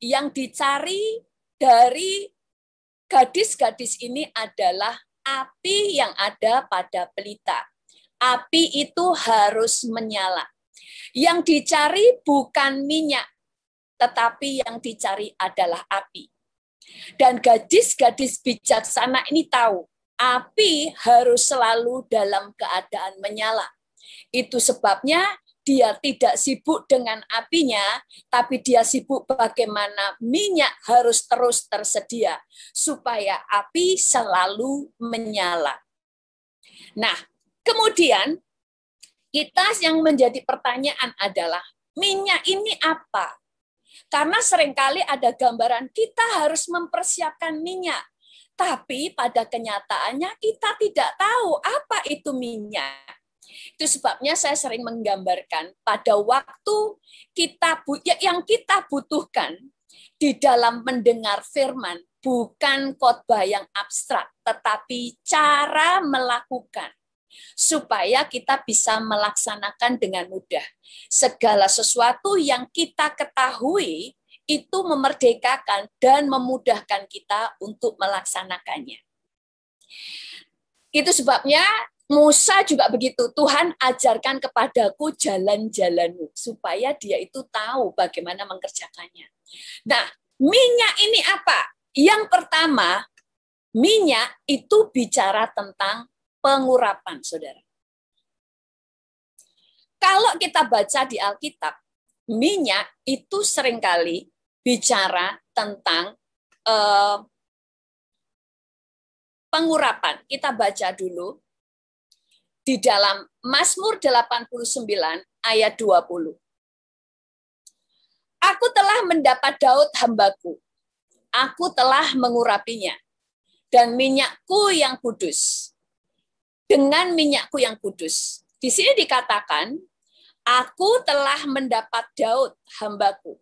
yang dicari dari gadis-gadis ini adalah api yang ada pada pelita. Api itu harus menyala. Yang dicari bukan minyak, tetapi yang dicari adalah api. Dan gadis-gadis bijaksana ini tahu, api harus selalu dalam keadaan menyala. Itu sebabnya dia tidak sibuk dengan apinya, tapi dia sibuk bagaimana minyak harus terus tersedia supaya api selalu menyala. Nah, kemudian kita yang menjadi pertanyaan adalah minyak ini apa? Karena seringkali ada gambaran kita harus mempersiapkan minyak, tapi pada kenyataannya kita tidak tahu apa itu minyak itu sebabnya saya sering menggambarkan pada waktu kita ya, yang kita butuhkan di dalam mendengar firman bukan khotbah yang abstrak, tetapi cara melakukan supaya kita bisa melaksanakan dengan mudah. Segala sesuatu yang kita ketahui itu memerdekakan dan memudahkan kita untuk melaksanakannya. Itu sebabnya Musa juga begitu. Tuhan ajarkan kepadaku jalan-jalanmu supaya dia itu tahu bagaimana mengerjakannya. Nah, minyak ini apa? Yang pertama, minyak itu bicara tentang pengurapan, Saudara. Kalau kita baca di Alkitab, minyak itu seringkali bicara tentang eh, pengurapan. Kita baca dulu di dalam Mazmur 89 ayat 20. Aku telah mendapat Daud hambaku. Aku telah mengurapinya. Dan minyakku yang kudus. Dengan minyakku yang kudus. Di sini dikatakan, aku telah mendapat Daud hambaku.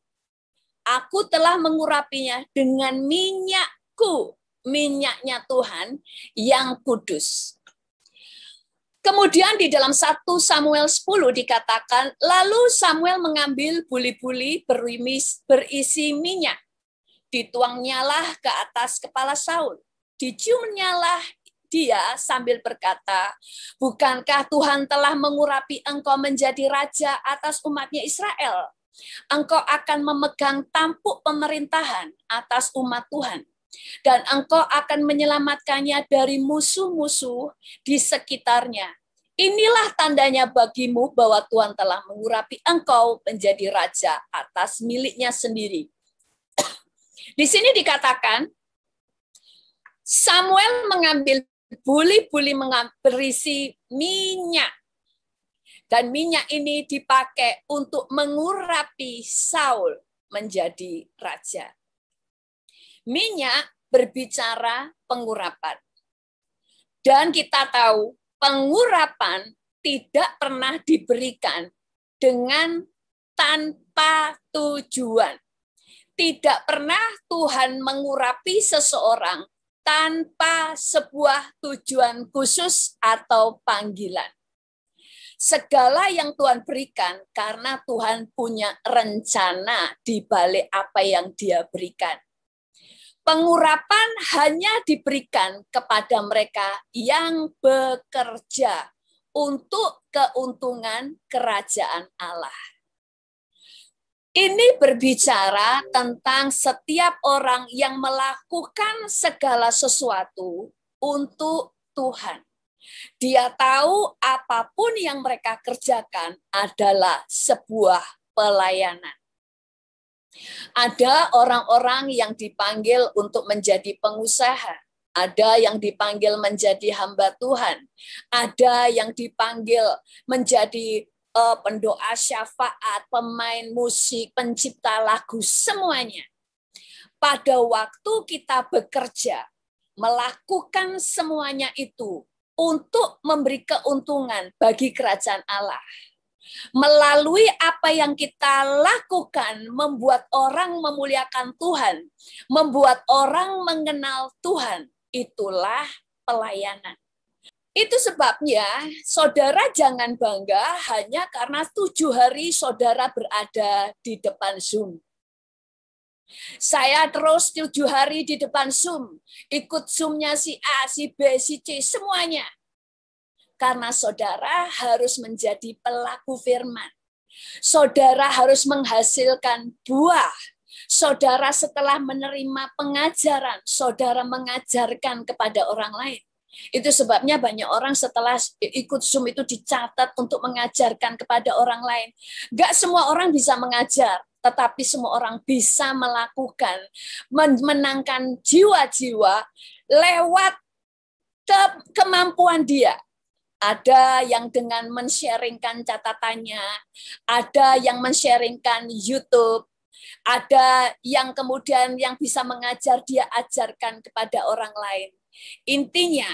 Aku telah mengurapinya dengan minyakku, minyaknya Tuhan yang kudus Kemudian di dalam 1 Samuel 10 dikatakan, lalu Samuel mengambil buli-buli berisi minyak. Dituangnyalah ke atas kepala Saul. Diciumnyalah dia sambil berkata, Bukankah Tuhan telah mengurapi engkau menjadi raja atas umatnya Israel? Engkau akan memegang tampuk pemerintahan atas umat Tuhan. Dan engkau akan menyelamatkannya dari musuh-musuh di sekitarnya. Inilah tandanya bagimu bahwa Tuhan telah mengurapi engkau menjadi raja atas miliknya sendiri. Di sini dikatakan, Samuel mengambil buli-buli berisi minyak. Dan minyak ini dipakai untuk mengurapi Saul menjadi raja. Minyak berbicara pengurapan. Dan kita tahu pengurapan tidak pernah diberikan dengan tanpa tujuan. Tidak pernah Tuhan mengurapi seseorang tanpa sebuah tujuan khusus atau panggilan. Segala yang Tuhan berikan karena Tuhan punya rencana di balik apa yang Dia berikan. Pengurapan hanya diberikan kepada mereka yang bekerja untuk keuntungan kerajaan Allah. Ini berbicara tentang setiap orang yang melakukan segala sesuatu untuk Tuhan. Dia tahu apapun yang mereka kerjakan adalah sebuah pelayanan. Ada orang-orang yang dipanggil untuk menjadi pengusaha, ada yang dipanggil menjadi hamba Tuhan, ada yang dipanggil menjadi uh, pendoa syafaat, pemain musik, pencipta lagu, semuanya. Pada waktu kita bekerja, melakukan semuanya itu untuk memberi keuntungan bagi kerajaan Allah melalui apa yang kita lakukan membuat orang memuliakan Tuhan, membuat orang mengenal Tuhan. Itulah pelayanan. Itu sebabnya saudara jangan bangga hanya karena tujuh hari saudara berada di depan Zoom. Saya terus tujuh hari di depan Zoom, ikut Zoomnya si A, si B, si C, semuanya. Karena saudara harus menjadi pelaku firman. Saudara harus menghasilkan buah. Saudara setelah menerima pengajaran, saudara mengajarkan kepada orang lain. Itu sebabnya banyak orang setelah ikut Zoom itu dicatat untuk mengajarkan kepada orang lain. Gak semua orang bisa mengajar, tetapi semua orang bisa melakukan, menangkan jiwa-jiwa lewat ke kemampuan dia ada yang dengan mensharingkan catatannya, ada yang mensharingkan YouTube, ada yang kemudian yang bisa mengajar dia ajarkan kepada orang lain. Intinya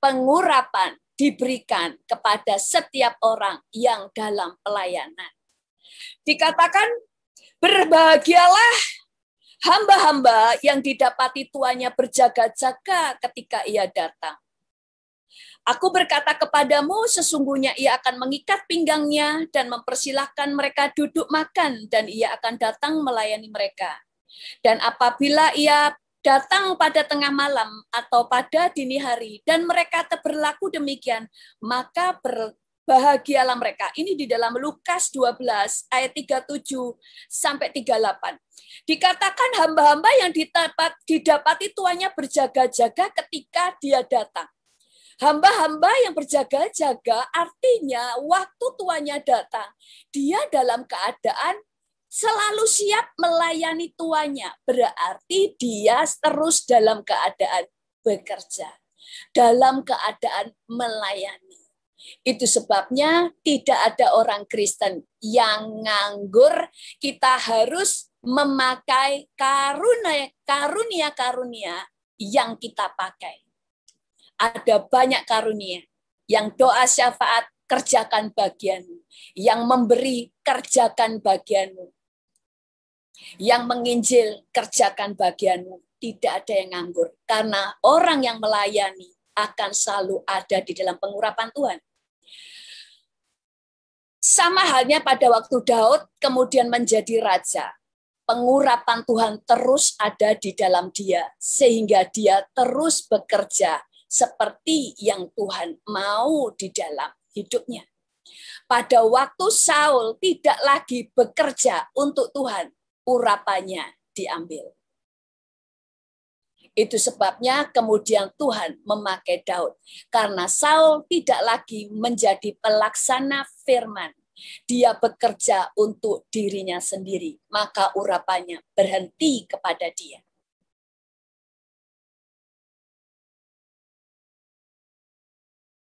pengurapan diberikan kepada setiap orang yang dalam pelayanan. Dikatakan berbahagialah hamba-hamba yang didapati tuanya berjaga-jaga ketika ia datang. Aku berkata kepadamu, sesungguhnya ia akan mengikat pinggangnya dan mempersilahkan mereka duduk makan, dan ia akan datang melayani mereka. Dan apabila ia datang pada tengah malam atau pada dini hari, dan mereka berlaku demikian, maka berbahagialah mereka. Ini di dalam Lukas 12 ayat 37 sampai 38. Dikatakan hamba-hamba yang didapat, didapati tuannya berjaga-jaga ketika dia datang Hamba-hamba yang berjaga-jaga artinya waktu tuannya datang, dia dalam keadaan selalu siap melayani tuannya. Berarti dia terus dalam keadaan bekerja, dalam keadaan melayani. Itu sebabnya tidak ada orang Kristen yang nganggur. Kita harus memakai karunia karunia karunia yang kita pakai ada banyak karunia yang doa syafaat kerjakan bagianmu, yang memberi kerjakan bagianmu, yang menginjil kerjakan bagianmu. Tidak ada yang nganggur karena orang yang melayani akan selalu ada di dalam pengurapan Tuhan. Sama halnya pada waktu Daud kemudian menjadi raja. Pengurapan Tuhan terus ada di dalam dia sehingga dia terus bekerja seperti yang Tuhan mau di dalam hidupnya. Pada waktu Saul tidak lagi bekerja untuk Tuhan, urapannya diambil. Itu sebabnya kemudian Tuhan memakai Daud. Karena Saul tidak lagi menjadi pelaksana firman. Dia bekerja untuk dirinya sendiri. Maka urapannya berhenti kepada dia.